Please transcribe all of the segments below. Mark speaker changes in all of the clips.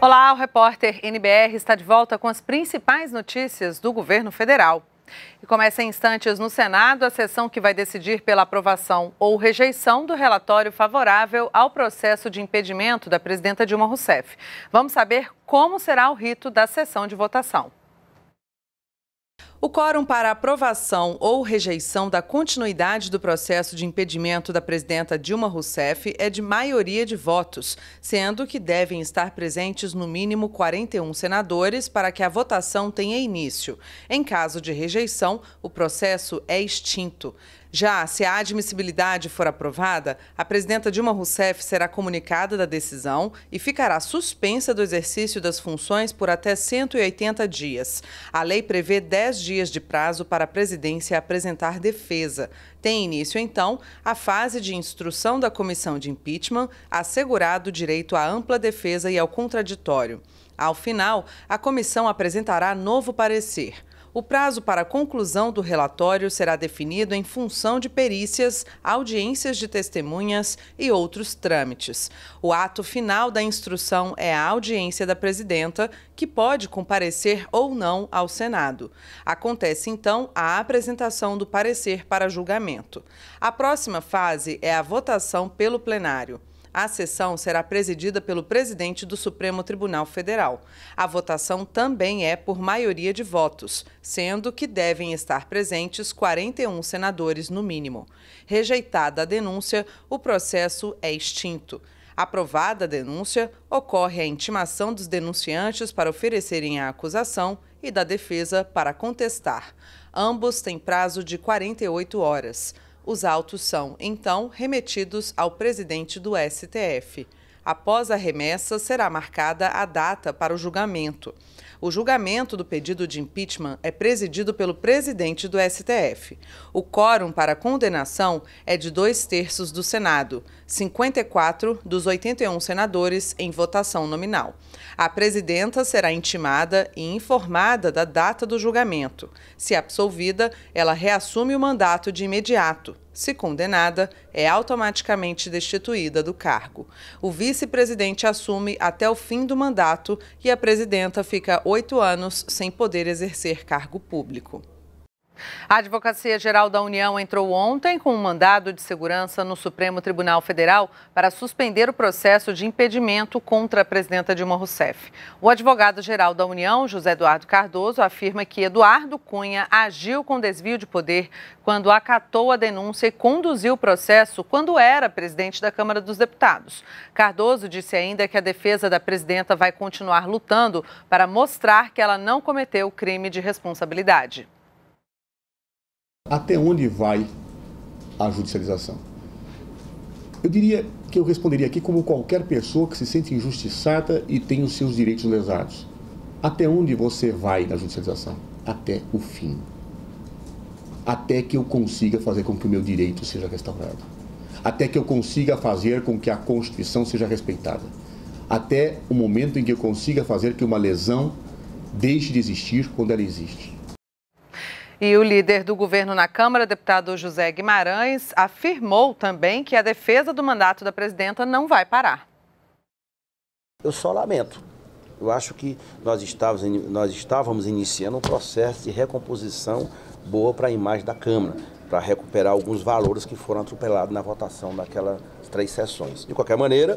Speaker 1: Olá, o repórter NBR está de volta com as principais notícias do governo federal. E começa em instantes no Senado a sessão que vai decidir pela aprovação ou rejeição do relatório favorável ao processo de impedimento da presidenta Dilma Rousseff. Vamos saber como será o rito da sessão de votação. O quórum para aprovação ou rejeição da continuidade do processo de impedimento da presidenta Dilma Rousseff é de maioria de votos, sendo que devem estar presentes no mínimo 41 senadores para que a votação tenha início. Em caso de rejeição, o processo é extinto. Já se a admissibilidade for aprovada, a presidenta Dilma Rousseff será comunicada da decisão e ficará suspensa do exercício das funções por até 180 dias. A lei prevê 10 dias de prazo para a presidência apresentar defesa. Tem início, então, a fase de instrução da comissão de impeachment, assegurado o direito à ampla defesa e ao contraditório. Ao final, a comissão apresentará novo parecer. O prazo para a conclusão do relatório será definido em função de perícias, audiências de testemunhas e outros trâmites. O ato final da instrução é a audiência da presidenta, que pode comparecer ou não ao Senado. Acontece então a apresentação do parecer para julgamento. A próxima fase é a votação pelo plenário. A sessão será presidida pelo presidente do Supremo Tribunal Federal. A votação também é por maioria de votos, sendo que devem estar presentes 41 senadores no mínimo. Rejeitada a denúncia, o processo é extinto. Aprovada a denúncia, ocorre a intimação dos denunciantes para oferecerem a acusação e da defesa para contestar. Ambos têm prazo de 48 horas. Os autos são, então, remetidos ao presidente do STF. Após a remessa, será marcada a data para o julgamento. O julgamento do pedido de impeachment é presidido pelo presidente do STF. O quórum para condenação é de dois terços do Senado. 54 dos 81 senadores em votação nominal. A presidenta será intimada e informada da data do julgamento. Se absolvida, ela reassume o mandato de imediato. Se condenada, é automaticamente destituída do cargo. O vice-presidente assume até o fim do mandato e a presidenta fica oito anos sem poder exercer cargo público. A Advocacia Geral da União entrou ontem com um mandado de segurança no Supremo Tribunal Federal para suspender o processo de impedimento contra a presidenta Dilma Rousseff. O advogado-geral da União, José Eduardo Cardoso, afirma que Eduardo Cunha agiu com desvio de poder quando acatou a denúncia e conduziu o processo quando era presidente da Câmara dos Deputados. Cardoso disse ainda que a defesa da presidenta vai continuar lutando para mostrar que ela não cometeu crime de responsabilidade.
Speaker 2: Até onde vai a judicialização? Eu diria que eu responderia aqui como qualquer pessoa que se sente injustiçada e tem os seus direitos lesados. Até onde você vai na judicialização? Até o fim. Até que eu consiga fazer com que o meu direito seja restaurado. Até que eu consiga fazer com que a Constituição seja respeitada. Até o momento em que eu consiga fazer que uma lesão deixe de existir quando ela existe.
Speaker 1: E o líder do governo na Câmara, deputado José Guimarães, afirmou também que a defesa do mandato da presidenta não vai parar.
Speaker 2: Eu só lamento. Eu acho que nós estávamos, nós estávamos iniciando um processo de recomposição boa para a imagem da Câmara, para recuperar alguns valores que foram atropelados na votação daquelas três sessões. De qualquer maneira,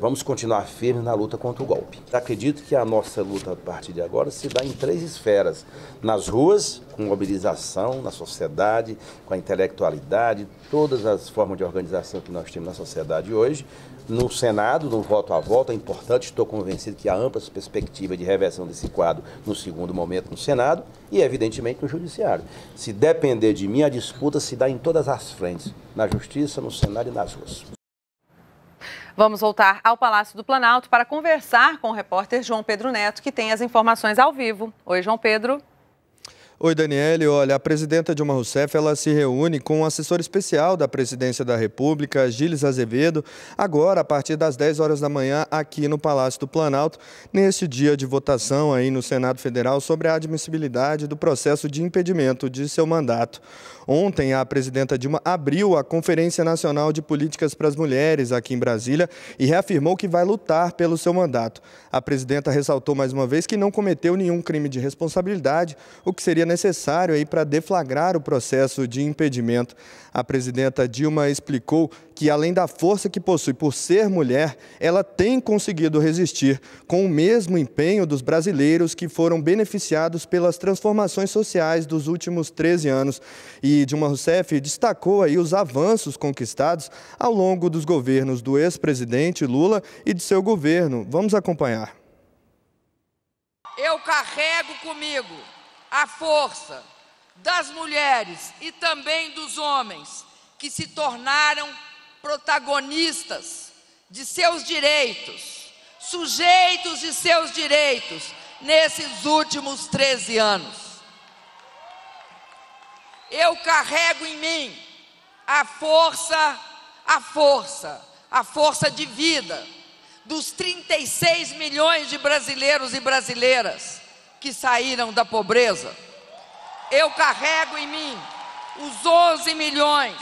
Speaker 2: Vamos continuar firmes na luta contra o golpe. Acredito que a nossa luta a partir de agora se dá em três esferas: nas ruas, com mobilização, na sociedade, com a intelectualidade, todas as formas de organização que nós temos na sociedade hoje, no Senado, no voto a voto, é importante, estou convencido que há amplas perspectivas de reversão desse quadro no segundo momento no Senado e, evidentemente, no Judiciário. Se depender de mim, a disputa se dá em todas as frentes, na Justiça, no Senado e nas ruas.
Speaker 1: Vamos voltar ao Palácio do Planalto para conversar com o repórter João Pedro Neto, que tem as informações ao vivo. Oi, João Pedro.
Speaker 2: Oi, Daniele. Olha, a presidenta Dilma Rousseff ela se reúne com o assessor especial da Presidência da República, Gilles Azevedo, agora a partir das 10 horas da manhã aqui no Palácio do Planalto, neste dia de votação aí no Senado Federal sobre a admissibilidade do processo de impedimento de seu mandato. Ontem, a presidenta Dilma abriu a Conferência Nacional de Políticas para as Mulheres aqui em Brasília e reafirmou que vai lutar pelo seu mandato. A presidenta ressaltou mais uma vez que não cometeu nenhum crime de responsabilidade, o que seria necessário aí para deflagrar o processo de impedimento. A presidenta Dilma explicou que, além da força que possui por ser mulher, ela tem conseguido resistir com o mesmo empenho dos brasileiros que foram beneficiados pelas transformações sociais dos últimos 13 anos. E Dilma Rousseff destacou aí os avanços conquistados ao longo dos governos do ex-presidente Lula e de seu governo. Vamos acompanhar.
Speaker 3: Eu carrego comigo a força das mulheres e também dos homens que se tornaram protagonistas de seus direitos, sujeitos de seus direitos nesses últimos 13 anos. Eu carrego em mim a força, a força, a força de vida dos 36 milhões de brasileiros e brasileiras que saíram da pobreza. Eu carrego em mim os 11 milhões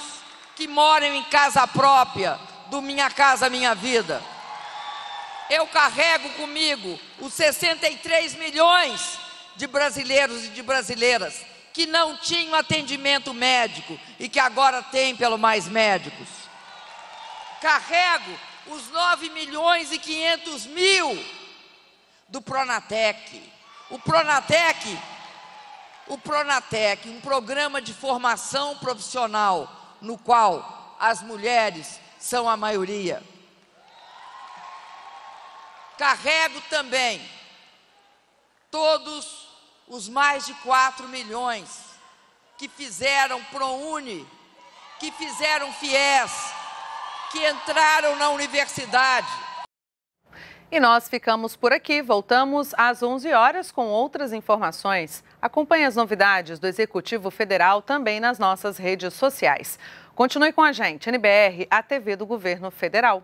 Speaker 3: que moram em casa própria, do Minha Casa Minha Vida. Eu carrego comigo os 63 milhões de brasileiros e de brasileiras que não tinham atendimento médico e que agora têm pelo mais médicos. Carrego os 9 milhões e 500 mil do Pronatec, o Pronatec, o Pronatec, um programa de formação profissional no qual as mulheres são a maioria. Carrego também todos os mais de 4 milhões que fizeram ProUni, que fizeram FIES, que entraram na universidade,
Speaker 1: e nós ficamos por aqui. Voltamos às 11 horas com outras informações. Acompanhe as novidades do Executivo Federal também nas nossas redes sociais. Continue com a gente, NBR, a TV do Governo Federal.